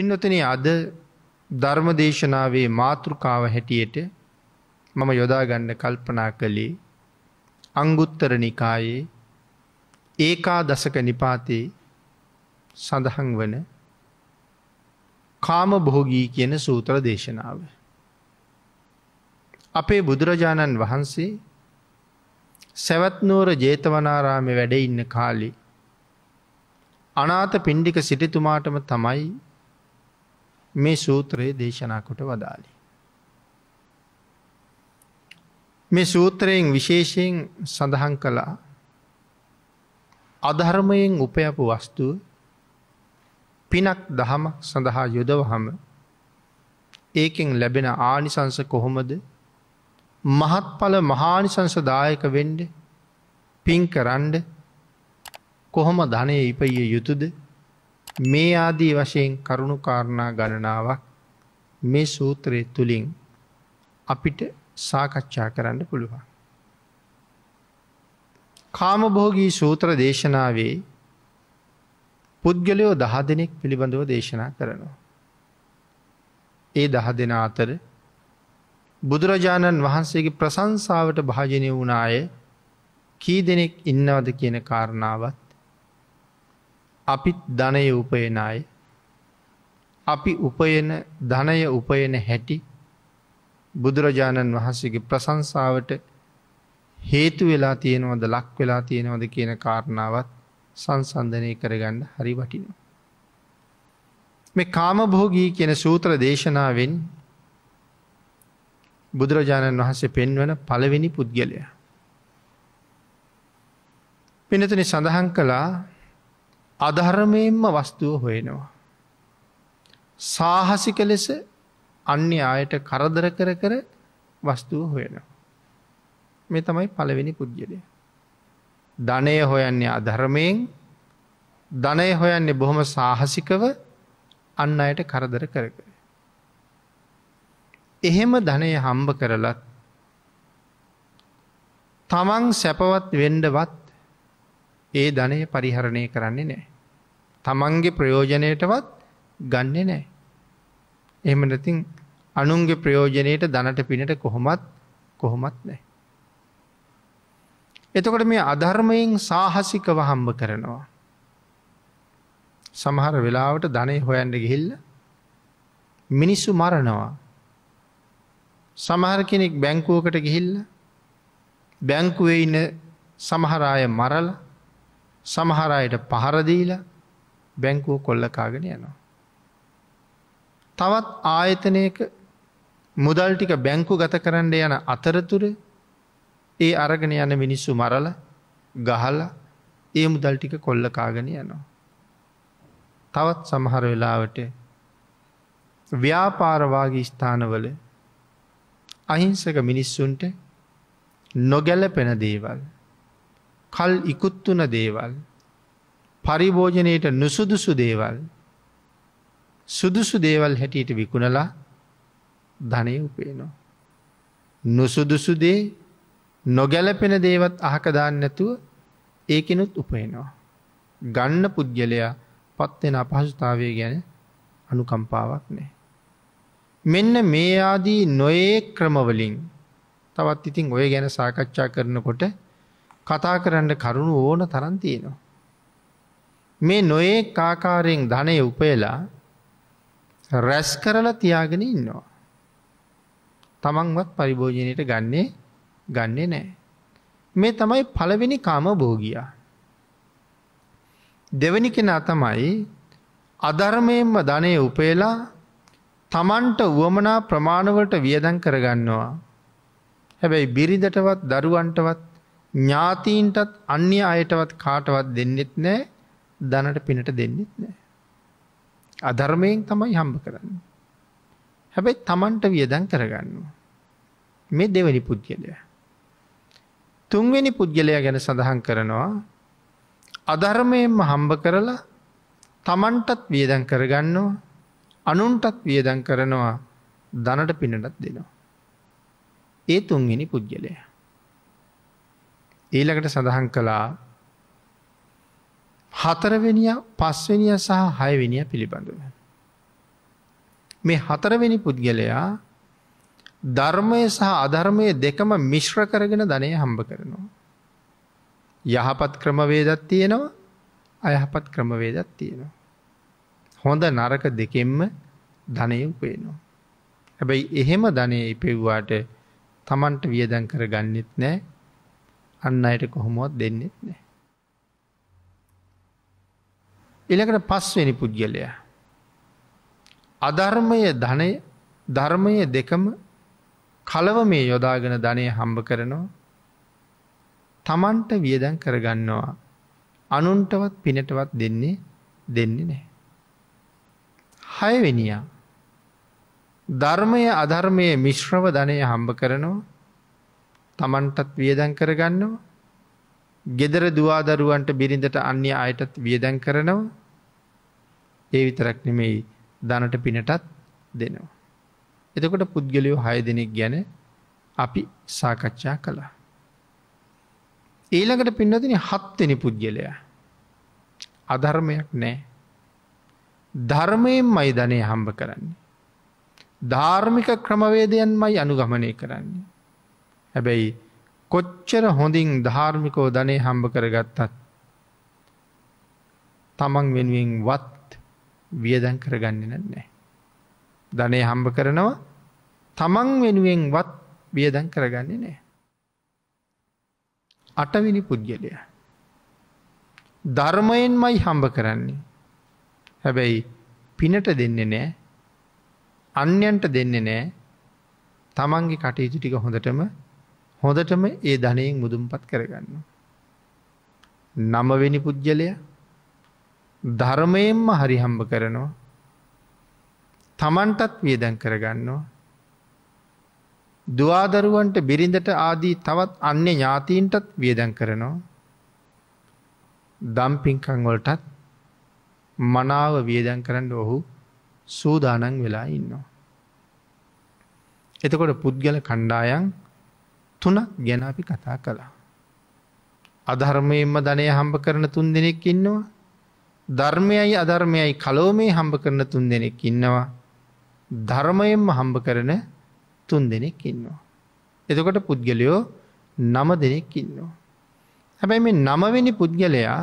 පින්නතන අද ධර්මදේශනාවේ මාතෘකාව හැටියට මම යොදාගන්න කල්පනා කළේ අංගුත්තර නිකායේ ඒකා දසක නිපාතයේ සඳහන් වන කාම බොහෝගී කියන සූත්‍ර දේශනාව. අපේ බුදුරජාණන් වහන්සේ සැවත්නෝර ජේතවනාරාමය වැඩ ඉන්න කාලි අනාත පින්ඩික සිටිතුමාටම තමයි මේ සූත්‍රයේ දේශනා කොට වදාලි. මේ සූත්‍රයෙන් විශේෂයෙන් සඳහන් කළා අධර්මයෙන් උපයපු වස්තුව පිනක් දහමක් සඳහා යොදවහම ඒකෙන් ලැබෙන ආනිසංස කොහොමද මහත්ඵල මහානිසංසදායක වෙන්ඩ පින් කරන්ඩ කොහොම ධනය ඉපයිය යුතුද මේ ආදී වශයෙන් කරුණු කාරණා ගණනාවක් මේ සූත්‍රය තුළින් අපිට සාකච්ඡා කරන්න පුළුවන්. කාමභෝගී සූත්‍ර දේශනාවේ පුද්ගලයෝ දහ දෙනෙක් පිළිබඳව දේශනා කරනවා. ඒ දහ දෙෙන අතර බුදුරජාණන් වහන්සේගේ ප්‍රසංසාවට භාජනය වුණ අය කී දෙනෙක් ඉන්නවද කියන කාරණාවත් අපිත් ධනය උපයන අය අපි උපයන ධනය උපයන හැටි බුදුරජාණන් වහන්සේගේ ප්‍රසංසාවට හේතු වෙලා තියෙනවද ලක් වෙලා තියෙනවද කියන කාරණාවත් සංසන්ධනය කරගන්න හරි වටිනවා. මේ කාමභෝගී කියන සූත්‍ර දේශනාවෙන් බුදුරජාණන් වහන්සේ පෙන්වන පළවෙනි පුද්ගලයා. පිනතුනි සඳහන් කලා අධර්මයෙන්ම වස්තුව හොයෙනවා. සාහසික ලෙස අන්‍ය අයට කරදර කර කර වස්තුව හොයනවා. මේ තමයි පළවෙනි පුද්ගලය. ධනය හොයන්නේ අධර්මයෙන් ධනය හොයන්නේ බොහොම සාහසිකව අන්න අයට කරදර කර කර. එහෙම ධනය හම්බ කරලත් තමන් සැපවත් වෙන්ඩවත් ඒ ධනය පරිහරණය කරන්නේ නෑ. තමන්ගේ ප්‍රයෝජනයටවත් ගන්නේ නෑ. එහෙම නැතින් අනුන්ගේ ප්‍රයෝජනයට දනට පිනට කොහොමත් කොහොමත් නෑ. එතකොට මේ අධර්මයෙන් සාහසිකව හම්බ කරනවා. සමහර වෙලාවට ධනය හොයන්න ගිහිල්ල මිනිස්සු මරනවා. සමහර කෙනෙක් බැංකුවකට ගිහිල්ල බැංකුවේ ඉන්න සමහරාය මරල සමහරයට පහරදීලා බැංකුව කොල්ලකාගෙන යනවා. තවත් ආයතනයක මුදල් ටික බැංකු ගත කරන්න යන අතරතුර ඒ අරගෙන යන මිනිස්සු මරල ගහල ඒ මුදල් ටික කොල්ලකාගෙන යනවා. තවත් සමහර වෙලාවට ව්‍යාපාරවාගේ ස්ථානවල අහිංසක මිනිස්සුන්ට නොගැලපෙන දේවල් කල් ඉකුත්තුන දේවල් පරිභෝජනයට නුසුදුසු දේවල් සුදුසු දේවල් හැටියට විකුණලා ධනය උපේනවා. නුසුදුසු දේ නොගැලපෙන දේවත් අහකදාන්නැතුව ඒකෙනුත් උපේනවා. ගන්න පුද්ගලයා පත්වෙන අපහසුතාවය ගැන අනුකම්පාවක් නෑ. මෙන්න මේ ආදී නොයේ ක්‍රමවලින් තවත් ඉතින් ඔය ගැන සාකච්ඡා කරනකොට කතා කරන්න කරුණු ඕන තරන්තියනවා. මේ නොයේ කාකාරයෙන් ධනය උපයලා රැස් කරලා තියාගෙන ඉන්නවා. තමන්වත් පරිභෝජනයට ගන්නේ ගන්නේ නෑ. මේ තමයි පළවෙනි කාම භෝගියා. දෙවනි කෙනා තමයි අධර්මයෙන්ම ධනය උපේලා තමන්ට වුවමනා ප්‍රමාණවලට වියදන් කරගන්නවා. හැබැයි බිරිඳටවත් දරුවන්ටවත් ඥාතීන්ටත් අන්‍ය අයටවත් කාටවත් දෙන්නෙත් නෑ දනට පිනට දෙන්නෙත් නෑ. අධර්මයෙන් තමයි හම්බ කරන්න. හැබැයි තමන්ට වියදන් කරගන්නවා. මේ දෙවැනි පුද්ගලය. තුන්වෙනි පුද්ගලය ගැන සඳහන් කරනවා අධර්මයෙන්ම හම්බ කරලා තමන්ටත් වියදන් කරගන්නවා අනුන්ටත් වියදන් කරනවා දනට පිනටත් දෙනවා. ඒ තුන්වෙනි පුද්ගලය. ඊළඟට සඳහන් කලා හතරවෙනිය පස්වෙනිය සහ හයවෙනිය පිළිබඳව. මේ හතරවෙනි පුද්ගලයා ධර්මය සහ අධර්මය දෙකම මිශ්්‍ර කරගෙන ධනය හම්බ කරනවා. යහපත් ක්‍රමවේදත් තියෙනවා අයහපත් ක්‍රමවේදත් තියෙනවා. හොඳ නරක දෙකෙන්ම ධනය උපේනවා. හැබැයි එහෙම ධනය ඉපෙව්වාට තමන්ට වියදන් කර ගන්නෙත් නෑ අන්න අයට කොහොමොත් දෙන්නෙත් නෑ. එළකට පස්වෙනි පුද්ගලයා. අධර්මය ධනය ධර්මය දෙකම කලව මේ යොදාගෙන ධනය හම්බ කරනවා තමන්ට වියදැන් කරගන්නවා අනුන්ටවත් පිනටවත් දෙන්නේ දෙන්නේ නෑ. හයවෙනියා ධර්මය අධර්මය මිශ්‍රව ධනය හම්බ කරනවා තමන්ටත් වියදැන් කරගන්නවා ගෙදර දවාදරුවන්ට බිරිඳට අන්‍ය අයටත් වියදැන් කරනවා ඒ විතරක් නෙමෙයි ධනට පිනටත් දෙනවා. එතකොට පුද්ගලයෝ හය දෙනෙක් ගැන අපි සාකච්ඡා කළා. ඊළඟට පින්නතින හත්වෙනි පුද්ගලයා. අධර්මයක් නෑ. ධර්මයෙන් මයි ධනය හම්බ කරන්නේ. ධාර්මික ක්‍රමවේදයන් මයි අනුගමනය කරන්නේ. හැබැයි කොච්චර හොඳින් ධාර්මිකෝ ධනය හම්බ කරගත්තත් තමන් වෙනුවෙන් වත් වියදන් කරගන්න නැහැ. ධනය හම්බ කරනවා තමන් වෙනුවෙන්වත් වියදන් කරගන්නේ නෑ. අටවිනි පුද්ගලය. ධර්මයෙන්මයි හම්බ කරන්නේ. හැබැයි පිනට දෙන්නේ නෑ අන්‍යන්ට දෙන්නේ නෑ තමන්ගේ කටයුතු ටික හොඳටම හොඳටම ඒ ධනයෙන් මුදුම්පත් කරගන්න. නමවෙනි පුද්ගලයා ධර්මයෙන්ම හරිහම්බ කරනවා. තමන්ටත් වියදැන් කරගන්නවා. දවාදරුවන්ට බිරිඳට ආදී තවත් අන්න ඥාතීන්ටත් වියදැන් කරනවා. දම්පිංකංවලටත් මනාව වියදැන් කරන්න ඔහු සූදානන් වෙලා ඉන්නවා. එතකොට පුද්ගල කණ්ඩායන් තුනක් ගැන අපි කතා කළා. අධර්මයෙන්ම ධනය හම්බ කරන තුන් දෙනෙක් ඉන්නවා ධර්මයයි අධර්මයයි කලෝමේ හම්බ කරන තුන් දෙනෙක් ඉන්නවා. ධර්මයෙන්ම හම්බ කරන තුන් දෙනෙක් ඉන්නවා. එතකොට පුද්ගලයෝ නම දෙනෙක් ඉන්නවා. හැබැයි මේ නමවෙනි පුද්ගලයා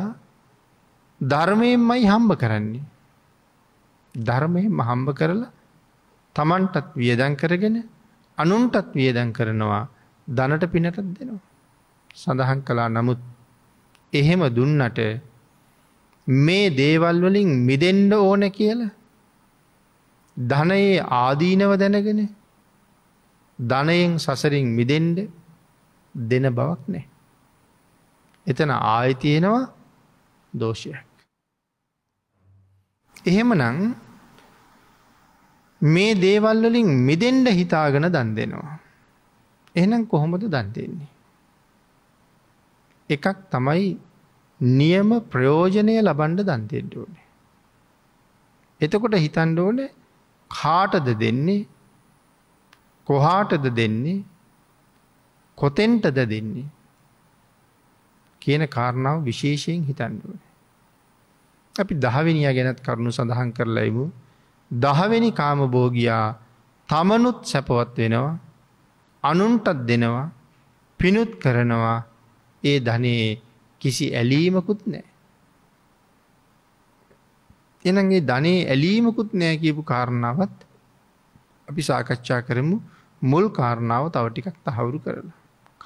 ධර්මයෙන්මයි හම්බ කරන්නේ. ධර්මයෙන්ම හම්බ කරලා තමන්ටත් වියදන් කරගෙන අනුන්ටත් වියදන් කරනවා දනට පිනටත් දෙනවා. සඳහන් කලා නමුත් එහෙම දුන්නට මේ දේවල් වලින් මිදෙන්න ඕන කියලා ධනයේ ආදීනව දැනගෙන ධනයෙන් සසරින් මිදෙන්ඩ දෙන බවක් නෑ. එතන ආයතියෙනවා දෝෂයක්. එහෙම නං මේ දේවල්වලින් මිදෙන්ඩ හිතාගෙන දන් දෙනවා. එහනම් කොහොමද දන්දෙන්නේ. එකක් තමයි නියම ප්‍රයෝජනය ලබන්ඩ දන්තෙන්ට ඕනේ. එතකොට හිතන්ඩ ඕන කාටද දෙන්නේ කොහාටද දෙන්නේ කොතෙන්ටද දෙන්නේ කියන කාරණාව විශේෂයෙන් හිතන්ඩුවන. අපි දහවිනිිය ගැනත් කරුණු සඳහන් කරලයිමු දහවෙනි කාම බෝගයා තමනුත් සැපවත් වෙනවා අනුන්ටත් දෙනවා පිනුත් කරනවා ඒ ධනේ කිසි ඇලීමකුත් නෑ. එනගේ ධනේ ඇලීමකුත් නෑ කියපු කාරණාවත් අපි සාකච්ඡා කරමු මුල් කාරණාව තව ටිකක් තහවුරු කරලා.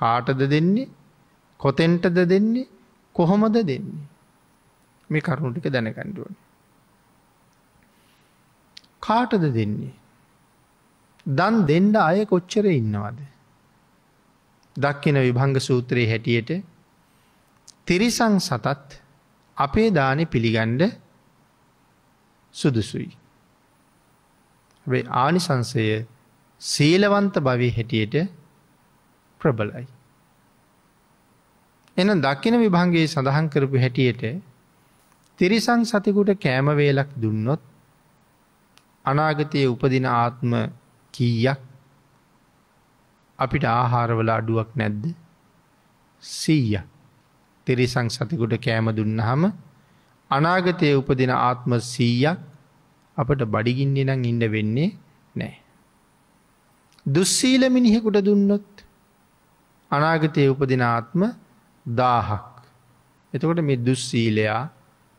කාටද දෙන්නේ කොතෙන්ටද දෙන්නේ කොහොමද දෙන්නේ. මේ කරුණුටික දැනකණ්ඩුවන. කාටද දෙන්නේ. දන් දෙන්ඩ අය කොච්චර ඉන්නවද. දක්කින විභංග සූත්‍රයේ හැටියට තිරිසං සතත් අපේ දානෙ පිළිගන්ඩ සුදුසුයි. වේ ආනිසංසය සීලවන්ත භවී හැටියට ප්‍රබලයි. එන දක්කින විභංගේ සඳහන් කරපු හැටියට තිරිසං සතිකුට කෑමවේලක් දුන්නොත් අනාගතයේ උපදින ආත්ම කීයක් අපිට ආහාරවල අඩුවක් නැද්ද සීයක්. තිරිසං සතිකුට කෑම දුන්නහම අනාගතය උපදින ආත්ම සීයක් අපට බඩිගින්නේ නම් ඉන්න වෙන්නේ නෑ. දුස්සීල මිනිහෙකුට දුන්නොත් අනාගතය උපදින ආත්ම දාහක්. එතකොට මේ දුස්සීලයා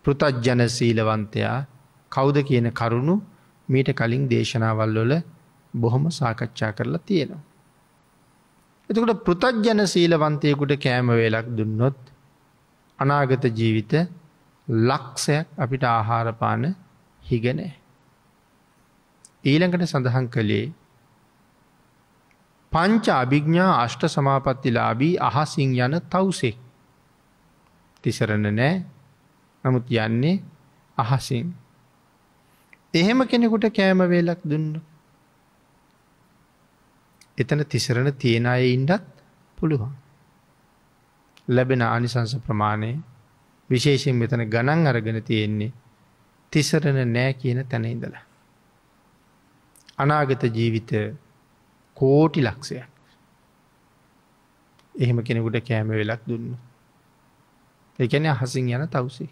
පෘතජ්ජන සීලවන්තයා කෞුද කියන කරුණු මීට කලින් දේශනාවල්ලොල බොහොම සාකච්ඡා කරලා තියෙනවා. එතකොට පෘතජ්ජන සීලවන්තයකුට කෑම වෙලක් දුන්නොත් අනාගත ජීවිත ලක්ෂයක් අපිට ආහාරපාන හිගනෑ. ඊළඟට සඳහන් කළේ පංච අභිග්ඥා අෂ්ට සමාපත්තිලාබී අහසිං යන තවසෙක් තිසරණ නෑ නමුත් යන්නේ අහසින්. එහෙම කෙනෙකුට කෑම වේලක් දුන්න. එතන තිසරණ තියෙන අය ඉන්ඩත් පුළුවන්. ලැබෙන ආනිසංස ප්‍රමාණය විශේෂයෙන් මෙතන ගණන් අරගෙන තියෙන්නේ තිසරණ නෑ කියන තැන ඉඳලා. අනාගත ජීවිත කෝටි ලක්ෂයක්. එහෙම කෙනෙකුට කෑම වෙලක් දුන්න. එකන හසින් යන තවසේ.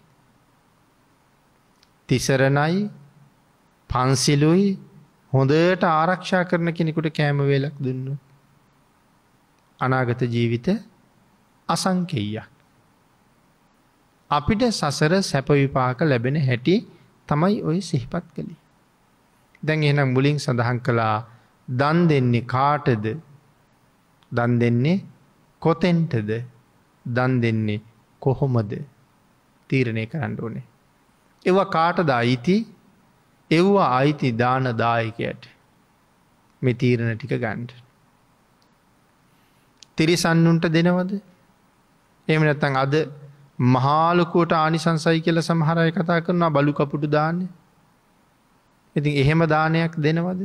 තිසරණයි පන්සිලුයි හොඳට ආරක්ෂා කරන කෙනෙකුට කෑම වෙලක් දුන්නු. අනාගත ජීවිත අසංකෙයියක්. අපිට සසර සැපවිපාක ලැබෙන හැටි තමයි ඔය සිහිපත් කළේ. දැන් එනම් මුලින් සඳහන් කළා දන් දෙන්නේ කාටද දන් දෙන්නේ කොතෙන්ටද දන් දෙන්නේ කොහොමද තීරණය කරන්න ඕනේ. එවා කාටද අයිති එව්වා අයිති දාන දායකයට මේ තීරණ ටික ගණ්ඩ. තිරිසන්නුන්ට දෙනවද එම නැත්තන් අද මහාලකෝට ආනිසංසයි කියල සමහරය කතා කරනවා බලු කපුටු දාන්න. ඉතින් එහෙම දානයක් දෙනවද.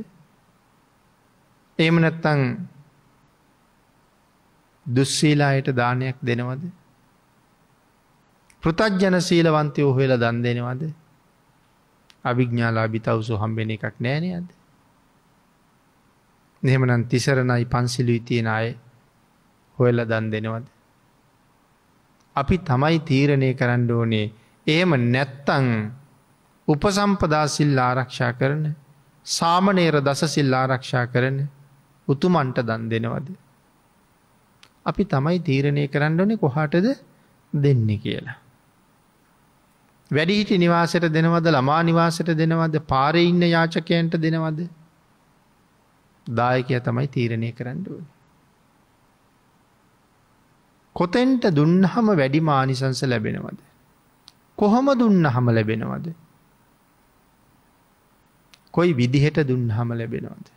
එම නැත්තං දුස්සීලායට දානයක් දෙනවද. පෘතජ්ජන සීලවන්තය ඔහවෙල දන් දෙනවද. අභිග්ඥාලා බිතවසු හම්බෙන එකක් නෑනයද. එහෙමනන් තිසරණයි පන්සිලුයි තියෙන අය හොයල දන් දෙනවද. අපි තමයි තීරණය කරන්න ඕනේ. එහෙම නැත්තං උපසම්පදාසිල් ආරක්ෂා කරන සාමනේර දසසිල් ආරක්ෂා කරන උතුමන්ට දන් දෙනවද. අපි තමයි තීරණය කරන්න ඕනේ කොහටද දෙන්න කියලා. වැඩිහිටි නිවාසට දෙනවද ළමා නිවාසට දෙනවද පාරඉන්න යාචකයන්ට දෙනවද දායකය තමයි තීරණය කරන්න ඕනේ. කොතෙන්ට දුන්නහම වැඩි මානිසංස ලැබෙනවද. කොහොම දුන්නහම ලැබෙනවද. කොයි විදිහට දුන්නහම ලැබෙනවද.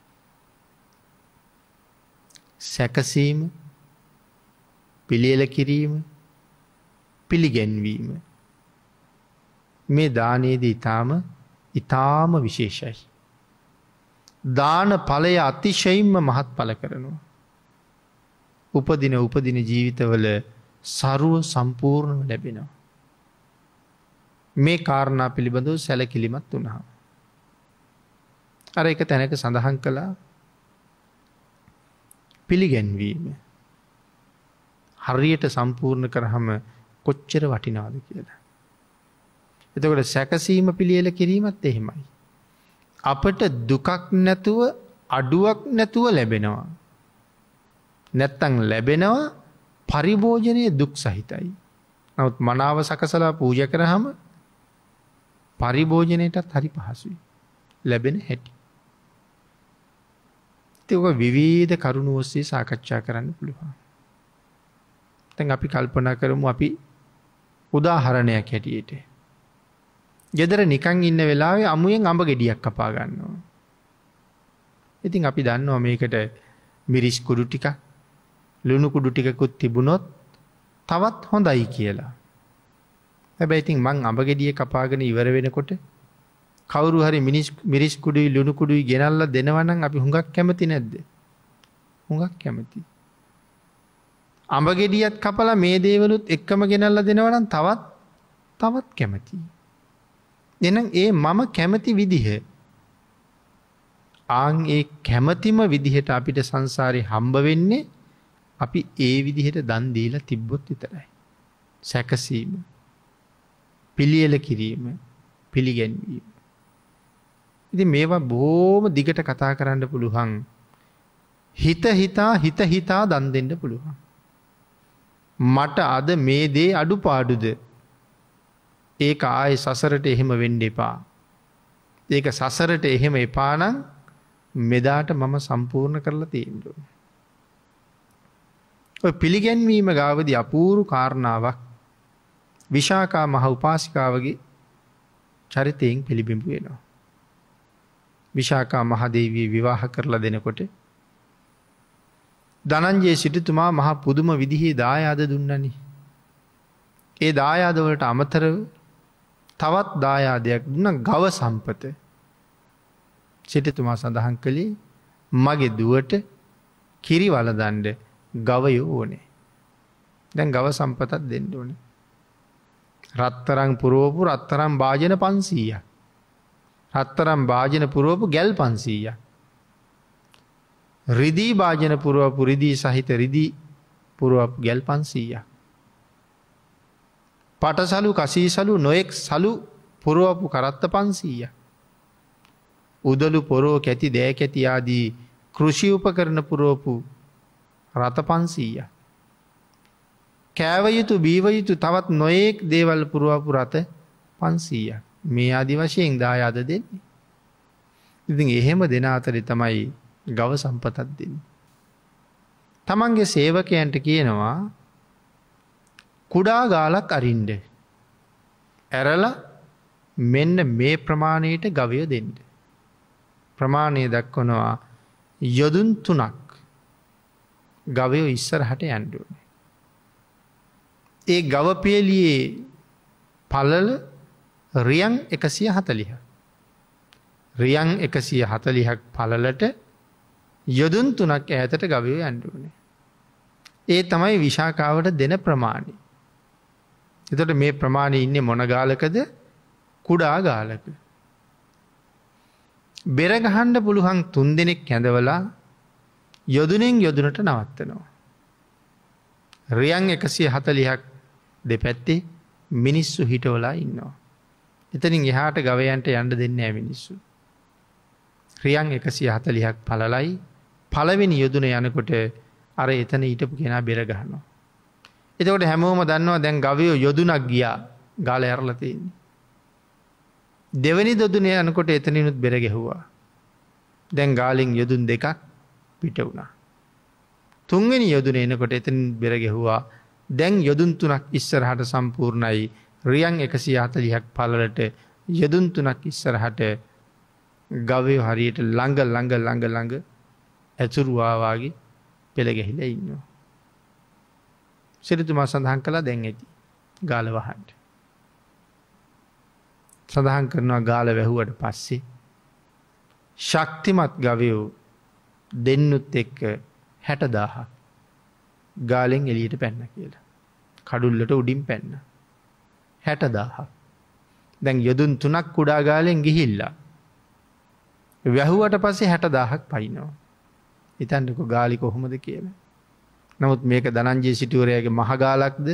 සැකසීම පිළියල කිරීම පිළිගැන්වීම මේ දානයේද ඉතාම ඉතාම විශේෂයි. දාන පලය අතිශයින්ම මහත් පල කරනවා. උපදින උපදින ජීවිතවල සරුව සම්පූර්ණව ලැබෙනවා. මේ කාරණා පිළිබඳව සැලකිලිමත් වනහා. අර එක තැනක සඳහන් කළා පිළිගැන්වීම. හරියට සම්පූර්ණ කරහම කොච්චර වටිනාද කියලා. එතකොට සැකසීම පිළියල කිරීමත් එහෙමයි. අපට දුකක් නැතුව අඩුවක් නැතුව ලැබෙනවා. නැත්තං ලැබෙනවා පරිභෝජනය දුක් සහිතයි. නවත් මනාව සකසලා පූජ කරහම පරිභෝජනයටත් හරි පහසුයි. ලැබෙන හැටි. තක විවීධ කරුණු ඔස්සේ සාකච්ඡා කරන්න පුළුවන්. තැන් අපි කල්පනා කරමු අපි උදාහරණයක් හැටියට. ගෙදර නිකං ඉන්න වෙලාවේ අමුයෙන් අඹ ගෙඩියක් කපා ගන්නවා. ඉතින් අපි දන්නවා මේකට මිරිස්කුඩු ටිකක් ලුණුකුඩු ටිකකුත් තිබුණොත් තවත් හොඳයි කියලා. හැබැයිතින් මං අඹගෙඩිය කපාගෙන ඉවර වෙනකොට කවරු හරි මිරිස්කුඩුයි ලුණුකුඩුයි ගෙනල්ල දෙනවනම් අපි හුඟක් කැමති නැද්ද. හුඟක් කැමති. අඹගෙඩියත් කපලා මේ දේවලුත් එක්කම ගෙනල්ල දෙනවනම් තවත් තවත් කැමති. එනම් ඒ මම කැමති විදිහ. ආං ඒ කැමතිම විදිහට අපිට සංසාරය හම්බ වෙන්නේ අපි ඒ විදිහට දන් දීලා තිබ්බොත් විතරයි. සැකසීම පිළියල කිරීම පිළිගැන්වීම. ඉති මේවා බෝම දිගට කතා කරන්න පුළුවන් හිත හිතා හිත හිතා දන් දෙෙන්ඩ පුළුවන්. මට අද මේ දේ අඩු පාඩුද ඒක ආය සසරට එහෙම වෙන්ඩ එපා. ඒක සසරට එහෙම එපානං මෙදාට මම සම්පූර්ණ කරලා තීන්දුව. පිළිගැන්වීම ගාවදී අපූරු කාරණාවක් විශාකා මහ උපාසිකාවගේ චරිතයෙන් පිළිබිඹු වෙනවා. විශාකා මහදේවී විවාහ කරලා දෙනකොට දනංජයේ සිටුතුමා මහ පුදුම විදිහේ දායාද දුන්නනි. ඒ දායාදවලට අමතරව තවත් දායාදයක් දුන්න ගව සම්පත සිටතුමා සඳහන් කළේ මගේ දුවට කිරි වලදන්ඩ ගවයෝ ඕනේ. දැන් ගව සම්පතත් දෙන්න ඕනේ. රත්තරං පුරෝපු රත්තරම් භාජන පන්සීය. රත්තරම් භාජන පුරෝපු ගැල් පන්සීය. රිදී භාජන පුරුවපු රිදී සහිත රිදී පුරුවපු ගැල් පන්සීය. පටසලු කසීසලු නොයෙක් සලු පුරුවපු කරත්ත පන්සීය. උදලු පොරෝ කැති දෑ කැති ආදී කෘෂි උපකරන පුරුවපු රථ පන්සීය. කෑවයුතු බීවයුතු තවත් නොයෙක් දේවල් පුරුවපු රථ පන්සීය. මේ අදි වශයෙන් දායාද දෙන්නේ. ඉතින් එහෙම දෙන අතරි තමයි ගව සම්පතත් දෙන්න. තමන්ගේ සේවකයන්ට කියනවා කුඩා ගාලක් අරින්ඩ. ඇරල මෙන්න මේ ප්‍රමාණයට ගවය දෙන්න. ප්‍රමාණය දක්වනවා යොදුන් තුනක් ගවයෝ ඉස්සරහට යන්ඩුවන. ඒ ගවපියලියේ පලල රියන් එකසිය හතලිහ. රියන් එකසිය හතලිහක් පලලට යොදුන් තුනක් ඇතට ගවයෝ යන්ඩුවනේ. ඒ තමයි විශාකාවට දෙන ප්‍රමාණි. එතට මේ ප්‍රමාණය ඉන්නේ මොනගාලකද කුඩා ගාලක. බෙරගහන්ඩ පුළුහන් තුන් දෙනෙක් හැඳවලා යොදුනෙන් යොදුනට නවත්තනවා. රියන් එකසිය හතලිහක් දෙපැත්තේ මිනිස්සු හිටවලා ඉන්නවා. එතනින් එහාට ගවයන්ට යන්ඩ දෙන්න ඇ මිනිස්සු. ක්‍රියන් එකසිය හතලිහක් පලලයි පළවෙනි යොදුන යනකොට අර එතන ඊටපු කෙනා බෙරගහනවා. එතකොට හැමෝම දන්නවා දැන් ගවයෝ යොදුනක් ගියා ගාල ඇරලතියන්නේ. දෙවනි දොදුනය යනකොට එතනිනුත් බෙරගෙහුවා. දැන් ගාලින් යොදුන් දෙකක් පිට වුණා. තුන්වෙනි යොදුන එනකොට එතනින් බෙර ගැහුවා දැන් යොදුන් තුනක් ඉස්සරහට සම්පූර්ණයි රියන් එකසි අතලිහක් පලලට යොදුන් තුනක් ඉස්සරහට ගවය හරියට ළඟ ළඟ ළඟ ළඟ ඇතුරුවාවාගේ පෙළගැහිල ඉන්නවා. සිරිතුමා සඳහන් කලා දැන් ඇති ගාලවහන්ට. සඳහන් කරනවා ගාල වැැහුවට පස්සේ ශක්තිමත් ගවයෝ දෙන්නුත් එක්ක හැටදාහ ගාලෙන් එලියට පැන්න කියලා. කඩුල්ලට උඩින් පැන්න. හැටදාහ. දැන් යොදුන් තුනක් කුඩා ගාලෙන් ගිහිල්ලා. වැැහුවට පසේ හැටදාහක් පයිනවා. ඉතන්නක ගාලි කොහොමද කියල. නමුත් මේක දනංජී සිටුවරයගේ මහගාලක්ද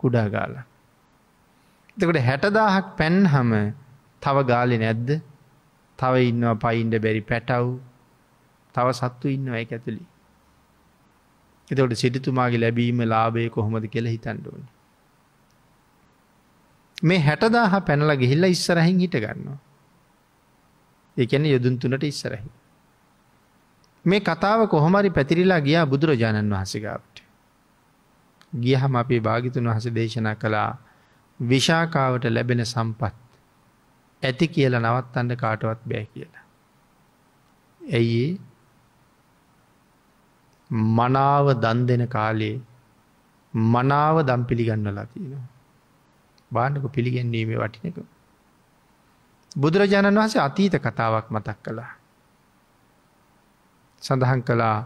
කුඩාගාල. එතකට හැටදාහක් පැන්හම තව ගාලි නැද්ද තව ඉන්නවා පයින්ඩ බැරි පැටව් තව සත්තු ඉන්න ඇයි ඇතුළි. එතවට සිටිතුමාගේ ලැබීම ලාබේ කොහොමද කෙළ හිතන්ඩුවන්. මේ හැටදාහ පැනල ගිහිල්ල ඉස්සරහින් හිට ගන්නවා. එකන යොදුන් තුනට ඉස්සරහි. මේ කතාව කොහොමරි පැතිරිලා ගියා බුදුරජාණන් වහසගාවට. ගියහම අපේ භාගිතුන් වහස දේශනා කළා විශාකාවට ලැබෙන සම්පත් ඇති කියලා නවත් අන්න කාටවත් බෑ කියලා. ඇයි මනාව දන් දෙන කාලේ මනාව දම් පිළිගන්නලා තියෙනවා. බාණ්ඩක පිළිගැන්වීමේ වටිනක. බුදුරජාණන් වහසේ අතීත කතාවක් මතක් කළා. සඳහන් කළා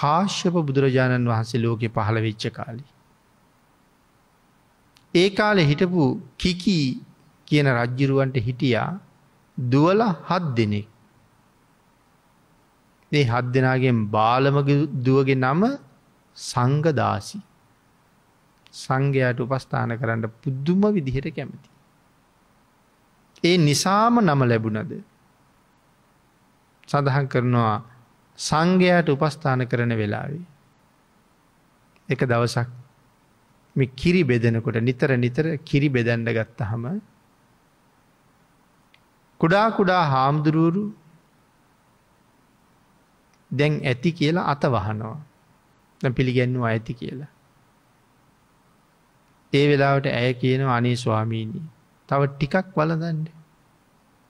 කාශ්‍යප බුදුරජාණන් වහන්සේ ලෝකෙ පහළ වෙච්ච කාලි. ඒ කාලෙ හිටපු කිකී කියන රජ්ජිරුවන්ට හිටියා දුවල හත් දෙනෙක්. ඒ හත් දෙනාගෙන් බාලමග දුවගේ නම සංගදාසි. සංඝයාට උපස්ථාන කරන්න පුද්දුම විදිහට කැමති. ඒ නිසාම නම ලැබුණද. සඳහන් කරනවා සංඝයාට උපස්ථාන කරන වෙලාවේ. එක දවසක් මේ කිරි බෙදෙනකොට නිතර නිතර කිරි බෙදැන්ඩ ගත්ත හම කුඩා කුඩා හාමුදුරුවරු දැන් ඇති කියලා අත වහනවා පිළිගැන්නවා ඇති කියලා. ඒ වෙලාවට ඇය කියනව අනේ ස්වාමීණී තව ටිකක් වලදන්න.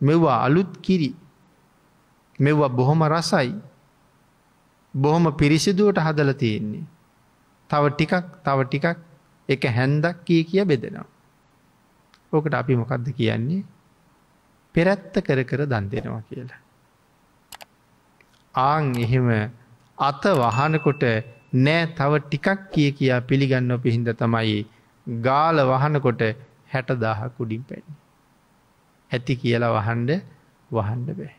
මෙවා අලුත් කිරි මෙවා බොහොම රසයි බොහොම පිරිසිදුවට හදල තියෙන්නේ. තව ටිකක් තව ටිකක් එක හැන්දක් කිය කිය බෙදෙනවා. ඕකට අපි මොකක්ද කියන්නේ පෙරැත්ත කර කර දන් දෙෙනවා කියලා. ආං එහෙම අත වහනකොට නෑ තව ටිකක් කිය කියා පිළිගන්න පිහින්ද තමයි ගාල වහනකොට හැටදාහ කුඩින් පැණි. ඇති කියලා වහන්ඩ වහන්ඩ බෑ.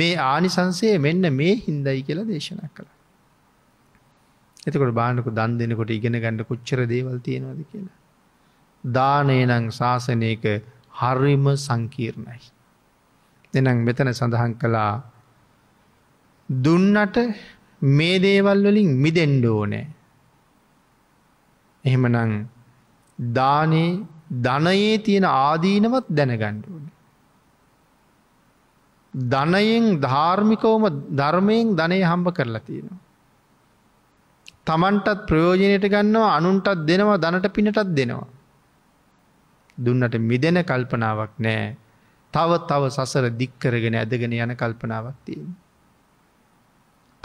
මේ ආනිසන්සේ මෙන්න මේ හින්දයි කියලා දේශනා කළ. එතකොට බානකු දන් දෙනකොට ඉගෙන ගණඩ කොච්චර දේවල් තියෙනවද කියලා. දානයනං ශාසනයක හරිම සංකීර්ණයි. දෙනම් මෙතන සඳහන් කලා දුන්නට මේ දේවල් වලින් මිදෙන්න ඕනේ. එහෙමනම් දානේ ධනයේ තියෙන ආදීනවත් දැනගන්න ඕනේ. ධනයෙන් ධාර්මිකවම ධර්මයෙන් ධනය හම්බ කරලා තියෙනවා. Tamanටත් ප්‍රයෝජනෙට ගන්නවා අනුන්ටත් දෙනවා ධනට පිනටත් දෙනවා. දුන්නට මිදෙන කල්පනාවක් නැහැ. තව තව සසර දික් කරගෙන ඇදගෙන යන කල්පනාවක් තියෙනවා.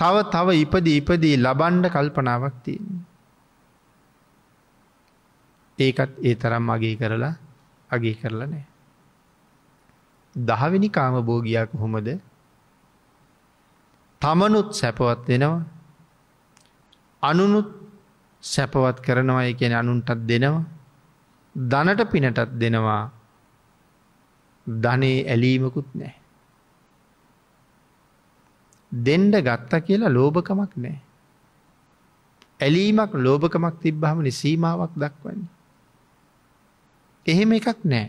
තව තව ඉපදී ඉපදී ලබන්ඩ කල්පනාවක් තියෙන. ඒකත් ඒ තරම් අගේ කරලා අගේ කරලා නෑ. දහවිනි කාම බෝගයක් හොමද තමනුත් සැපවත් වෙනවා අනුනුත් සැපවත් කරනවා එකෙන අනුන්ටත් දෙනවා දනට පිනටත් දෙනවා ධනේ ඇලීමකුත් නෑ. දෙන්ඩ ගත්ත කියලා ලෝභකමක් නෑ. ඇලීමක් ලෝභකමක් තිබ්බහමනි සීමාවක් දක්වන්නේ. එහෙම එකක් නෑ.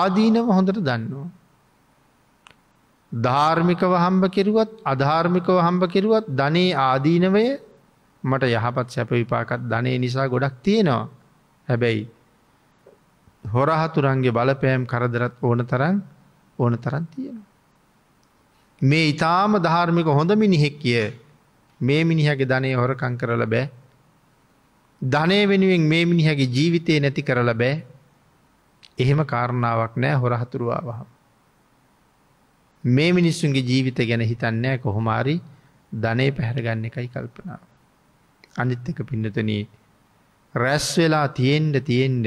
ආදීනව හොඳට දන්නවා. ධාර්මිකව හම්බ කෙරුවත් අධාර්මිකව හම්බ කෙරුවත් ධනේ ආදීනවය මට යහපත් සැප විපාකත් ධනේ නිසා ගොඩක් තියෙනවා හැබැයි. හොරහතුරන්ගේ බලපෑම් කරදරත් ඕන තරන් ඕන තරන් තියෙනවා. මේ ඊටාම ධාර්මික හොඳ මිනිහෙක් කිය මේ මිනිහගේ ධනය හොරකම් කරලා බෑ. ධනය වෙනුවෙන් මේ මිනිහගේ ජීවිතේ නැති කරලා බෑ. එහෙම කාරණාවක් නෑ හොරහතුරුවාවහ. මේ මිනිස්සුන්ගේ ජීවිත ගැන හිතන්නෑ කොහොමාරි ධනේ පැහැරගන්න එකයි කල්පනාව. අනිත් එක පින්නතන රැස් වෙලා තියෙන්ඩ තියෙන්ඩ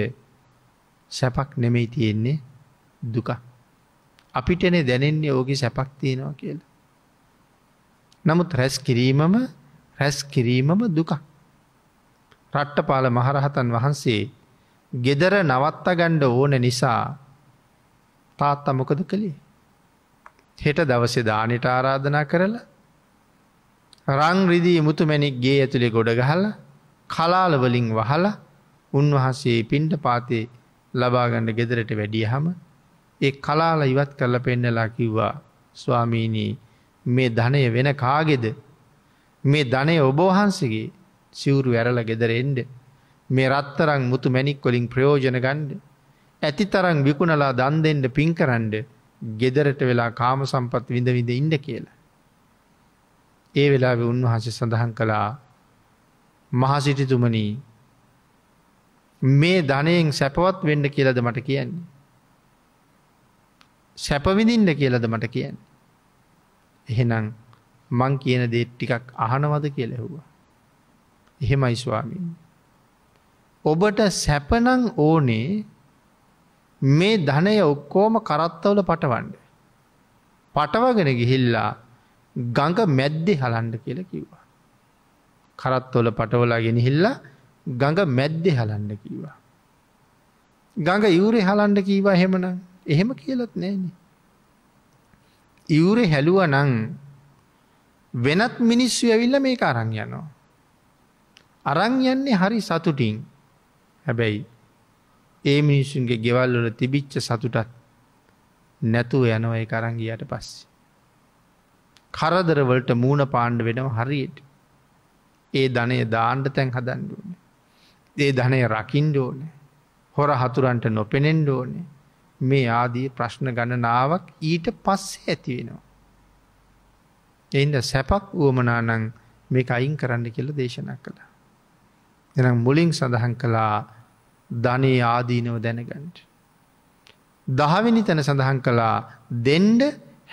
සැපක් නෙමෙයි තියෙන්නේ දුකක්. අපිටනේ දැනෙන්නේ ඕගේ සැපක් තියෙනවා කියලා. නමුත් රැස් කිරීමම රැස් කිරීමම දුකක්. රට්ටපාල මහරහතන් වහන්සේ ගෙදර නවත්ත ගණ්ඩ ඕන නිසා තාත් අමොකද කළේ. හෙට දවසේ දානට ආරාධනා කරලා රංරිදිී මුතුමැනික් ගේ ඇතුළේ ගොඩ ගහල කලාලවලින් වහල උන්වහන්සේ පින්ඩ පාතේ ලබාගණ්ඩ ගෙදරට වැඩිය හම ඒ කලාල ඉවත් කරලා පෙන්නලා කිව්වා ස්වාමීනී මේ ධනය වෙන කාගෙද මේ ධනය ඔබෝහන්සගේ සිවුරු වැරල ගෙදරෙන්ඩ මේ රත්තරං මුතු මැනික් කොලින් ප්‍රයෝජන ගණ්ඩ ඇති තරං විකුණලා දන් දෙෙන්ට පින් කරන්ඩ ගෙදරට වෙලා කාම සම්පත් විඳවිඳ ඉන්ඩ කියලා. ඒ වෙලා උන්වහන්සේ සඳහන් කළා මහසිටිතුමනී මේ ධනයෙන් සැපවත් වෙන්ඩ කියලද මට කියන්නේ. සැපවිඳින්ට කියලද මට කියන්න. එහෙනම් මං කියන දේ ටිකක් අහනවද කියලෙහුවා. එහෙමයි ස්වාමීන්. ඔබට සැපනං ඕනේ මේ ධනය ඔක්කෝම කරත්තවල පටවන්ඩ. පටවගෙන ගිහිල්ලා ගඟ මැද්දෙ හලන්ඩ කියල කිව්වා. කරත්තොල පටවලා ගෙනහිල්ලා ගඟ මැද්දෙ හලන්ඩ කීවා. ගඟ ඉවුරේ හලන්ඩ කීවා හෙමනම් එහෙම කියලත් නෑනේ. ඉවුරේ හැලුවා නම් වෙනත් මිනිස්සු ඇවිල්ල මේක අරං යනවා. අරං යන්නේ හරි සතුටින් හැබැයි ඒ මිනිස්සුන්ගේ ගෙවල් වල තිබිච්ච සතුටත් නැතුව යනව ඒ කරංගියට පස්සේ. කරදරවලට මූුණ පාණ්ඩ වෙනව හරියට. ඒ ධනය දාණ්ඩ තැන් හදන්ඩුවන. ඒ ධනය රකිින්ඩ ඕනේ. හොර හතුරන්ට නොපෙනෙන්ඩ ඕනේ. මේ ආදී ප්‍රශ්න ගණනාවක් ඊට පස්සේ ඇති වෙනවා. එන්ද සැපක් වුවමනානං මේ අයින් කරන්න කියල දේශනා කළා. එනම් මුලින් සඳහන් කළා ධනේ ආදීනව දැනගන්ට. දහවිනි තැන සඳහන් කළා දෙන්ඩ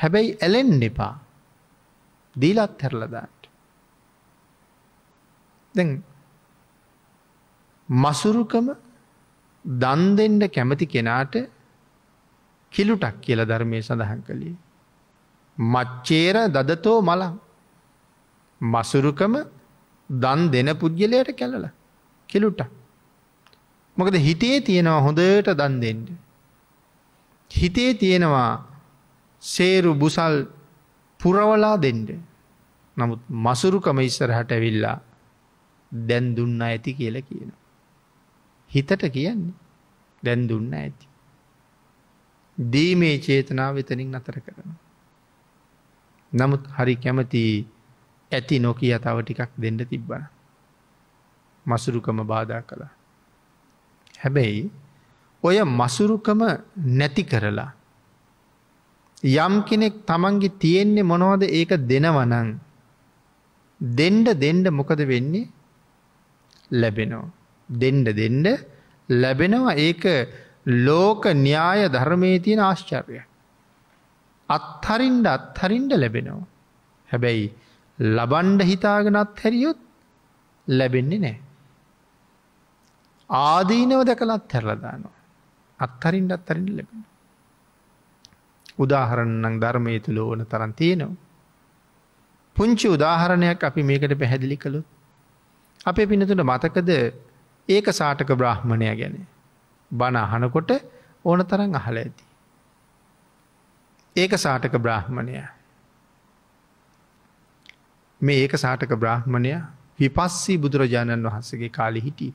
හැබැයි ඇලෙන් එපා දීලත් හැරලදාට. දැ මසුරුකම දන් දෙෙන්ඩ කැමති කෙනාට කිලුටක් කියල ධර්මය සඳහන් කළේ. මච්චේර දදතෝ මල මසුරුකම දන් දෙන පුද්ගලයට කැලල කෙලුට. මොකද හිතේ තියෙනවා හොඳට දන් දෙෙන්ට. හිතේ තියෙනවා සේරු බුසල් පුරවලා දෙෙන්ට. නමුත් මසුරුකම ඉස්සරහට ඇවිල්ලා දැන් දුන්න ඇති කියලා කියන. හිතට කියන්නේ දැන් දුන්න ඇති. දීමේ චේතනාව එතනින් අතර කරන. නමුත් හරි කැමති ඇති නොකී අතාව ටිකක් දෙන්න තිබ්බන. මසුරුකම බාධා කළා. හැබැයි ඔය මසුරුකම නැති කරලා. යම් කෙනෙක් තමන්ගේ තියෙන්නේ මොනවද ඒක දෙනවනං. දෙන්ඩ දෙන්ඩ මොකද වෙන්නේ ලැබෙනෝ. දෙන්ඩ දෙන්ඩ ලැබෙනවා ඒක ලෝක න්‍යාය ධර්මයේ තියෙන ආශ්චර්ය. අත්හරින්ට අත්හරින්ට ලැබෙනවා. හැබැයි ලබන්ඩ හිතාගෙන අත්හැරියොත් ලැබෙන්නේ නෑ. ආදීනව දැකලත් හැරලදානවා. අත්හරින්ට අත්තරින් ලැබෙන. උදාහරණනම් ධර්මය තුළ ඕන තරන් තියෙනවා. පුංචි උදාහරණයක් අපි මේකට පැහැදිලි කළු. අපේ පිනතුට මතකද ඒක සාටක බ්‍රහ්මණය ගැනේ. බණ අහනකොට ඕන තරන් අහල ඇති. ඒක සාටක බ්‍රාහ්මණය. මේ ඒක සාටක බ්‍රාහ්මණය විපස්සී බුදුරජාණන් වහන්සගේ කාලි හිටි.